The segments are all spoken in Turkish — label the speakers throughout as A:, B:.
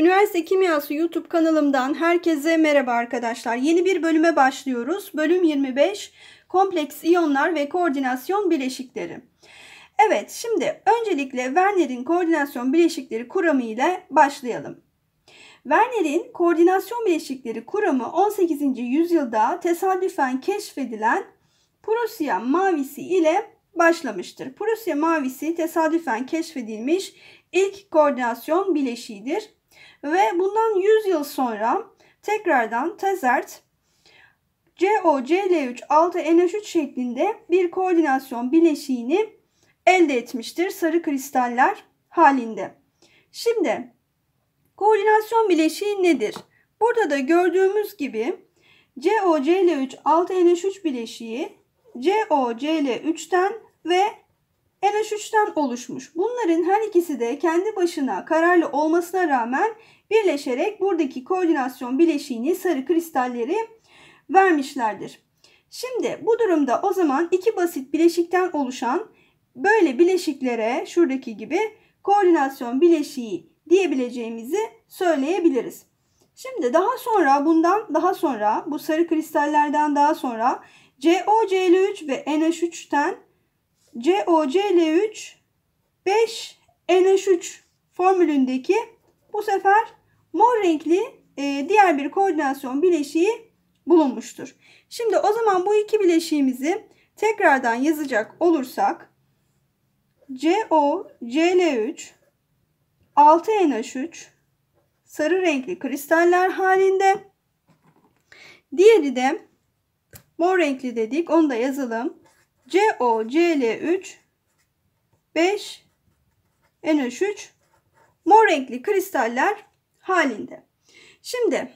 A: Üniversite Kimyası YouTube kanalımdan herkese merhaba arkadaşlar. Yeni bir bölüme başlıyoruz. Bölüm 25 Kompleks iyonlar ve koordinasyon bileşikleri. Evet şimdi öncelikle Werner'in koordinasyon bileşikleri kuramı ile başlayalım. Werner'in koordinasyon bileşikleri kuramı 18. yüzyılda tesadüfen keşfedilen Prusya mavisi ile başlamıştır. Prusya mavisi tesadüfen keşfedilmiş ilk koordinasyon bileşiğidir ve bundan 100 yıl sonra tekrardan tezert COCl3 6 NH3 şeklinde bir koordinasyon bileşiğini elde etmiştir sarı kristaller halinde. Şimdi koordinasyon bileşiği nedir? Burada da gördüğümüz gibi COCl3 6 NH3 bileşiği COCl3'ten ve NH3'ten oluşmuş. Bunların her ikisi de kendi başına kararlı olmasına rağmen birleşerek buradaki koordinasyon bileşiğini sarı kristalleri vermişlerdir. Şimdi bu durumda o zaman iki basit bileşikten oluşan böyle bileşiklere şuradaki gibi koordinasyon bileşiği diyebileceğimizi söyleyebiliriz. Şimdi daha sonra bundan daha sonra bu sarı kristallerden daha sonra COCl3 ve NH3'ten COCl3 5NH3 formülündeki bu sefer mor renkli e, diğer bir koordinasyon bileşiği bulunmuştur. Şimdi o zaman bu iki bileşiğimizi tekrardan yazacak olursak COCl3 6NH3 sarı renkli kristaller halinde. Diğeri de mor renkli dedik. Onu da yazalım. COCl3 5 NH3 mor renkli kristaller halinde. Şimdi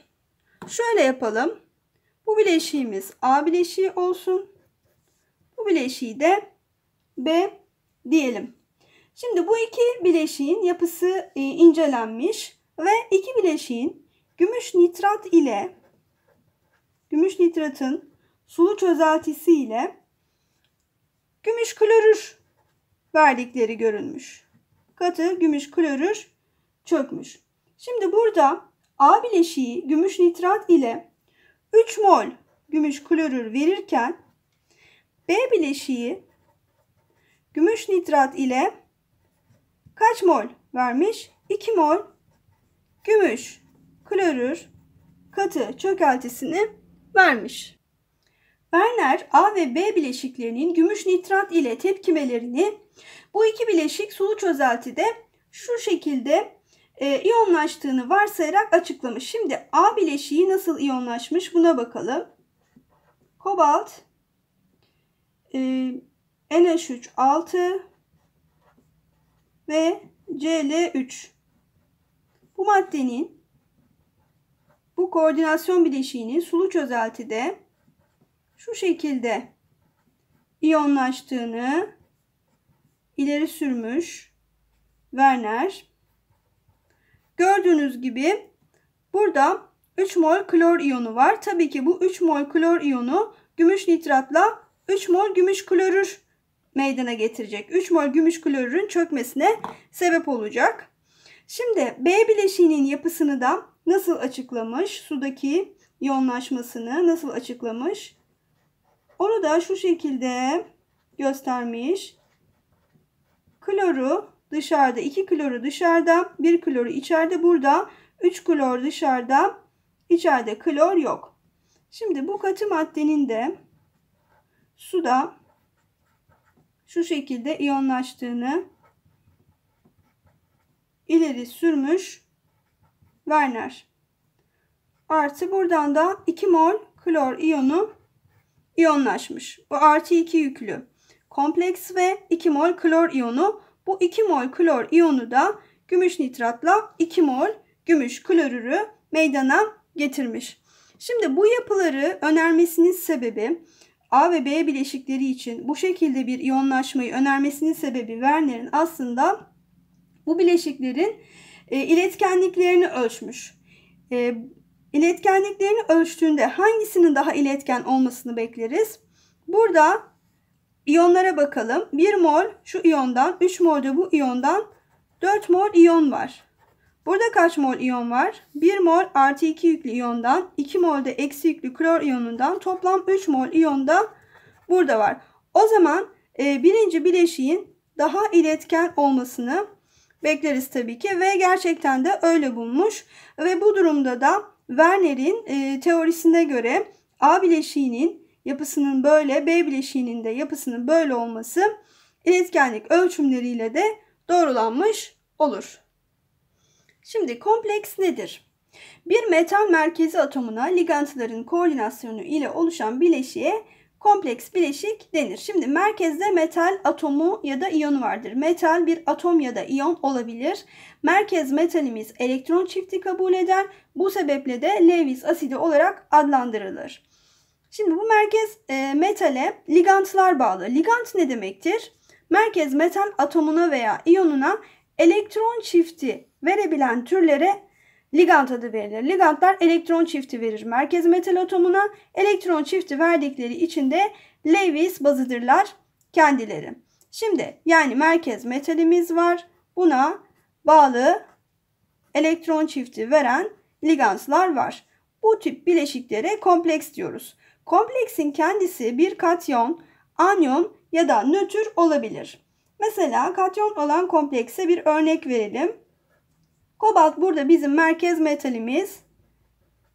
A: şöyle yapalım. Bu bileşiğimiz A bileşiği olsun. Bu bileşiği de B diyelim. Şimdi bu iki bileşiğin yapısı e, incelenmiş ve iki bileşiğin gümüş nitrat ile gümüş nitratın sulu çözeltisi ile gümüş klorür verdikleri görülmüş. Katı gümüş klorür çökmüş. Şimdi burada A bileşiği gümüş nitrat ile 3 mol gümüş klorür verirken B bileşiği gümüş nitrat ile kaç mol vermiş? 2 mol gümüş klorür katı çökeltisini vermiş. Berner A ve B bileşiklerinin gümüş nitrat ile tepkimelerini bu iki bileşik sulu çözeltide şu şekilde e, iyonlaştığını varsayarak açıklamış. Şimdi A bileşiği nasıl iyonlaşmış buna bakalım. Kobalt e, NH3 6 ve Cl3 bu maddenin bu koordinasyon bileşiğinin sulu çözeltide şu şekilde iyonlaştığını ileri sürmüş Werner. Gördüğünüz gibi burada 3 mol klor iyonu var. Tabii ki bu 3 mol klor iyonu gümüş nitratla 3 mol gümüş klorür meydana getirecek. 3 mol gümüş klorürün çökmesine sebep olacak. Şimdi B bileşiğinin yapısını da nasıl açıklamış? Sudaki iyonlaşmasını nasıl açıklamış? Onu da şu şekilde göstermiş. Kloru dışarıda, 2 kloru dışarıda, 1 kloru içeride burada, 3 klor dışarıda, içeride klor yok. Şimdi bu katı maddenin de suda şu şekilde iyonlaştığını ileri sürmüş Werner. Artı buradan da 2 mol klor iyonu iyonlaşmış. Bu artı 2 yüklü. Kompleks ve 2 mol klor iyonu. Bu 2 mol klor iyonu da gümüş nitratla 2 mol gümüş klorürü meydana getirmiş. Şimdi bu yapıları önermesinin sebebi A ve B bileşikleri için bu şekilde bir iyonlaşmayı önermesinin sebebi Werner'in aslında bu bileşiklerin e, iletkenliklerini ölçmüş. E, İletkenliklerini ölçtüğünde hangisinin daha iletken olmasını bekleriz? Burada iyonlara bakalım. 1 mol şu iyondan, 3 mol de bu iyondan 4 mol iyon var. Burada kaç mol iyon var? 1 mol artı 2 yüklü iyondan, 2 mol de eksi yüklü klor iyonundan toplam 3 mol iyon da burada var. O zaman e, birinci bileşiğin daha iletken olmasını bekleriz tabii ki ve gerçekten de öyle bulmuş ve bu durumda da Werner'in e, teorisine göre A bileşiğinin yapısının böyle, B bileşiğinin de yapısının böyle olması iletkenlik ölçümleriyle de doğrulanmış olur. Şimdi kompleks nedir? Bir metal merkezi atomuna ligantların koordinasyonu ile oluşan bileşiğe kompleks bileşik denir. Şimdi merkezde metal atomu ya da iyonu vardır. Metal bir atom ya da iyon olabilir. Merkez metalimiz elektron çifti kabul eder. Bu sebeple de Lewis asidi olarak adlandırılır. Şimdi bu merkez e, metale ligantlar bağlı. Ligant ne demektir? Merkez metal atomuna veya iyonuna elektron çifti verebilen türlere Ligand adı verilir. Ligandlar elektron çifti verir merkez metal atomuna. Elektron çifti verdikleri için de Lewis bazıdırlar kendileri. Şimdi yani merkez metalimiz var. Buna bağlı elektron çifti veren liganslar var. Bu tip bileşiklere kompleks diyoruz. Kompleksin kendisi bir katyon, anyon ya da nötr olabilir. Mesela katyon olan komplekse bir örnek verelim. Kobalt burada bizim merkez metalimiz.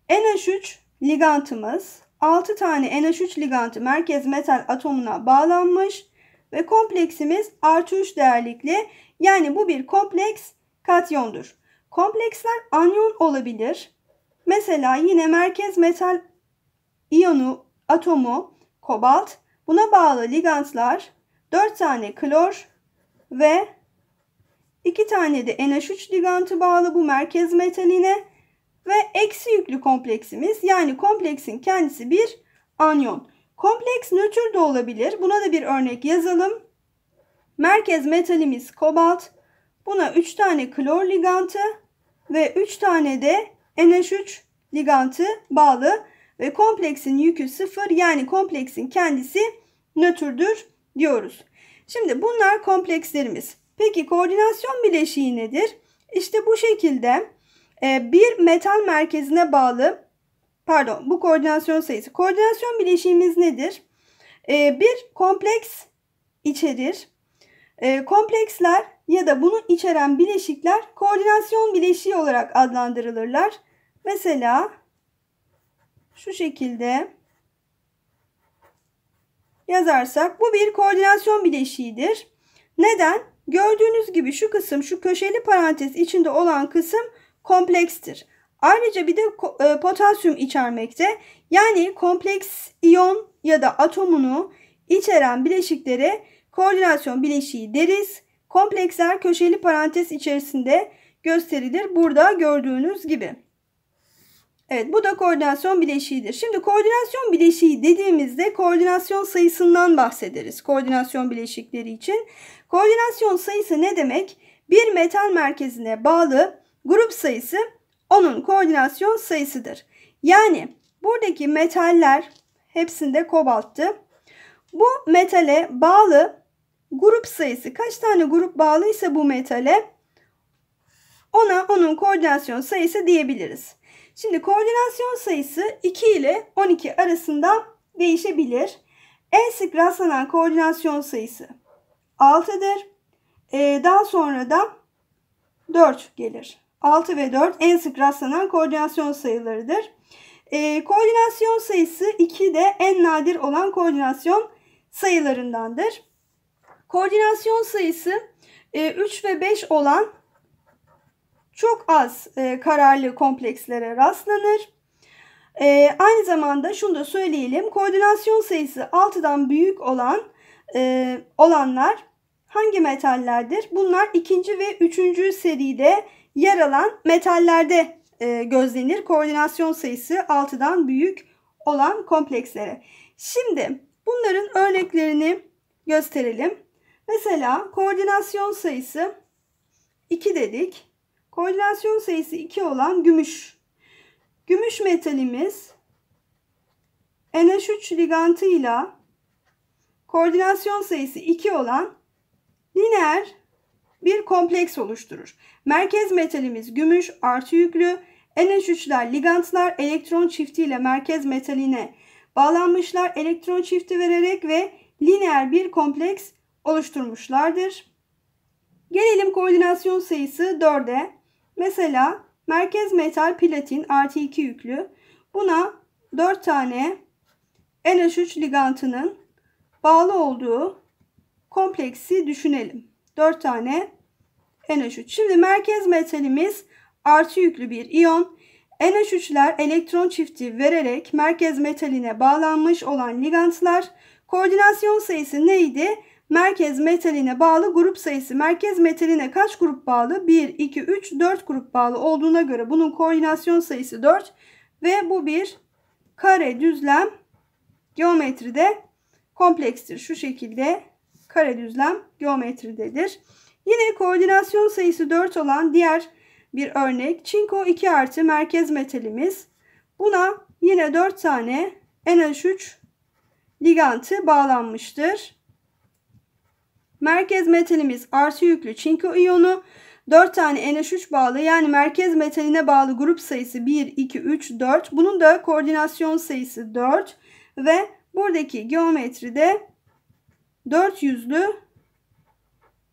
A: NH3 ligantımız. 6 tane NH3 ligantı merkez metal atomuna bağlanmış ve kompleksimiz artı 3 değerlikli. Yani bu bir kompleks katyondur. Kompleksler anyon olabilir. Mesela yine merkez metal iyonu atomu kobalt. Buna bağlı ligantlar 4 tane klor ve 2 tane de NH3 ligantı bağlı bu merkez metaline ve eksi yüklü kompleksimiz yani kompleksin kendisi bir anyon. Kompleks nötr de olabilir. Buna da bir örnek yazalım. Merkez metalimiz kobalt. Buna 3 tane klor ligantı ve 3 tane de NH3 ligantı bağlı ve kompleksin yükü 0 yani kompleksin kendisi nötrdür diyoruz. Şimdi bunlar komplekslerimiz. Peki koordinasyon bileşiği nedir? İşte bu şekilde e, bir metal merkezine bağlı pardon bu koordinasyon sayısı. Koordinasyon bileşiğimiz nedir? E, bir kompleks içerir. E, kompleksler ya da bunu içeren bileşikler koordinasyon bileşiği olarak adlandırılırlar. Mesela şu şekilde yazarsak bu bir koordinasyon bileşiğidir. Neden? Gördüğünüz gibi şu kısım şu köşeli parantez içinde olan kısım komplekstir. Ayrıca bir de e, potasyum içermekte. Yani kompleks iyon ya da atomunu içeren bileşiklere koordinasyon bileşiği deriz. Kompleksler köşeli parantez içerisinde gösterilir. Burada gördüğünüz gibi. Evet bu da koordinasyon bileşiğidir. Şimdi koordinasyon bileşiği dediğimizde koordinasyon sayısından bahsederiz. Koordinasyon bileşikleri için. Koordinasyon sayısı ne demek? Bir metal merkezine bağlı grup sayısı onun koordinasyon sayısıdır. Yani buradaki metaller hepsinde kobalttı. Bu metale bağlı grup sayısı kaç tane grup bağlıysa bu metale ona onun koordinasyon sayısı diyebiliriz. Şimdi koordinasyon sayısı 2 ile 12 arasında değişebilir. En sık rastlanan koordinasyon sayısı 6'dır. Ee, daha sonra da 4 gelir. 6 ve 4 en sık rastlanan koordinasyon sayılarıdır. Ee, koordinasyon sayısı 2 de en nadir olan koordinasyon sayılarındandır. Koordinasyon sayısı 3 e, ve 5 olan çok az e, kararlı komplekslere rastlanır. E, aynı zamanda şunu da söyleyelim. Koordinasyon sayısı 6'dan büyük olan e, olanlar hangi metallerdir? Bunlar ikinci ve üçüncü seride yer alan metallerde e, gözlenir. Koordinasyon sayısı 6'dan büyük olan komplekslere. Şimdi bunların örneklerini gösterelim. Mesela koordinasyon sayısı 2 dedik. Koordinasyon sayısı 2 olan gümüş. Gümüş metalimiz NH3 ligantıyla koordinasyon sayısı 2 olan lineer bir kompleks oluşturur. Merkez metalimiz gümüş artı yüklü. NH3'ler ligantlar elektron çiftiyle merkez metaline bağlanmışlar. Elektron çifti vererek ve lineer bir kompleks oluşturmuşlardır. Gelelim koordinasyon sayısı 4'e. Mesela merkez metal platin artı 2 yüklü. Buna 4 tane NH3 ligantının bağlı olduğu kompleksi düşünelim. 4 tane NH3. Şimdi merkez metalimiz artı yüklü bir iyon. NH3'ler elektron çifti vererek merkez metaline bağlanmış olan ligantlar koordinasyon sayısı neydi? Merkez metaline bağlı grup sayısı. Merkez metaline kaç grup bağlı? 1, 2, 3, 4 grup bağlı olduğuna göre bunun koordinasyon sayısı 4 ve bu bir kare düzlem geometride komplekstir. Şu şekilde kare düzlem geometridedir. Yine koordinasyon sayısı 4 olan diğer bir örnek çinko 2 artı merkez metalimiz. Buna yine 4 tane NH3 ligantı bağlanmıştır. Merkez metalimiz artı yüklü çinko iyonu. 4 tane NH3 bağlı yani merkez metaline bağlı grup sayısı 1, 2, 3, 4. Bunun da koordinasyon sayısı 4 ve buradaki geometride 4 yüzlü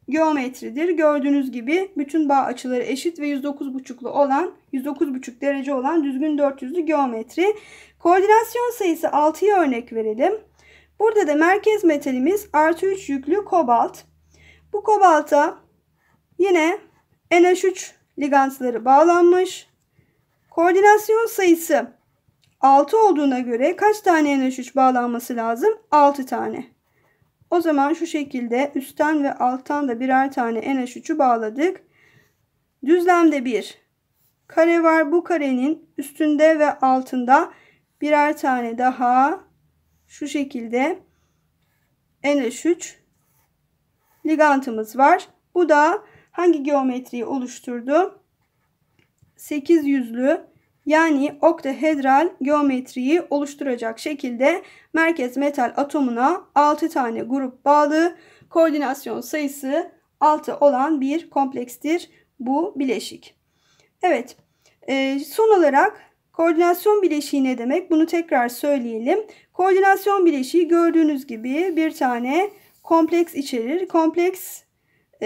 A: geometridir. Gördüğünüz gibi bütün bağ açıları eşit ve 109,5'lu olan 109,5 derece olan düzgün 400'lü geometri. Koordinasyon sayısı 6'ya örnek verelim. Burada da merkez metalimiz artı 3 yüklü kobalt. Bu kobalta yine NH3 ligantları bağlanmış. Koordinasyon sayısı 6 olduğuna göre kaç tane NH3 bağlanması lazım? 6 tane. O zaman şu şekilde üstten ve alttan da birer tane NH3'ü bağladık. Düzlemde bir kare var. Bu karenin üstünde ve altında birer tane daha şu şekilde NH3 ligantımız var. Bu da hangi geometriyi oluşturdu? 8 yüzlü yani oktahedral geometriyi oluşturacak şekilde merkez metal atomuna 6 tane grup bağlı koordinasyon sayısı 6 olan bir komplekstir bu bileşik. Evet e, son olarak Koordinasyon bileşiği ne demek? Bunu tekrar söyleyelim. Koordinasyon bileşiği gördüğünüz gibi bir tane kompleks içerir. Kompleks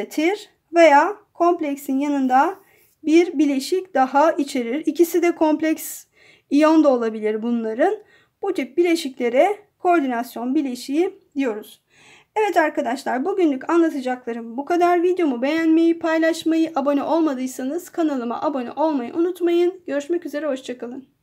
A: tir veya kompleksin yanında bir bileşik daha içerir. İkisi de kompleks iyon da olabilir bunların. Bu tip bileşiklere koordinasyon bileşiği diyoruz. Evet arkadaşlar bugünlük anlatacaklarım bu kadar. Videomu beğenmeyi, paylaşmayı, abone olmadıysanız kanalıma abone olmayı unutmayın. Görüşmek üzere, hoşçakalın.